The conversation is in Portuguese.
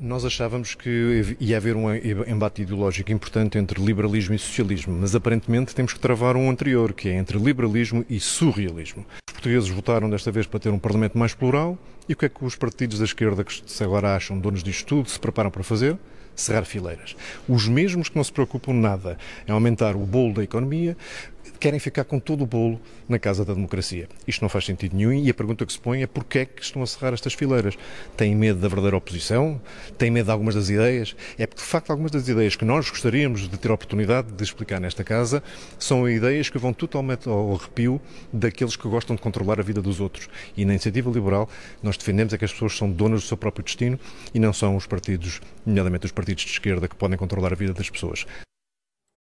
Nós achávamos que ia haver um embate ideológico importante entre liberalismo e socialismo, mas aparentemente temos que travar um anterior, que é entre liberalismo e surrealismo portugueses votaram desta vez para ter um Parlamento mais plural. E o que é que os partidos da esquerda, que se agora acham donos disto tudo, se preparam para fazer? Cerrar fileiras. Os mesmos que não se preocupam nada em aumentar o bolo da economia, querem ficar com todo o bolo na casa da democracia. Isto não faz sentido nenhum e a pergunta que se põe é porquê é que estão a cerrar estas fileiras? Têm medo da verdadeira oposição? Têm medo de algumas das ideias? É porque, de facto, algumas das ideias que nós gostaríamos de ter a oportunidade de explicar nesta casa são ideias que vão totalmente ao arrepio daqueles que gostam de controlar controlar a vida dos outros. E na iniciativa liberal, nós defendemos é que as pessoas são donas do seu próprio destino e não são os partidos, nomeadamente os partidos de esquerda, que podem controlar a vida das pessoas.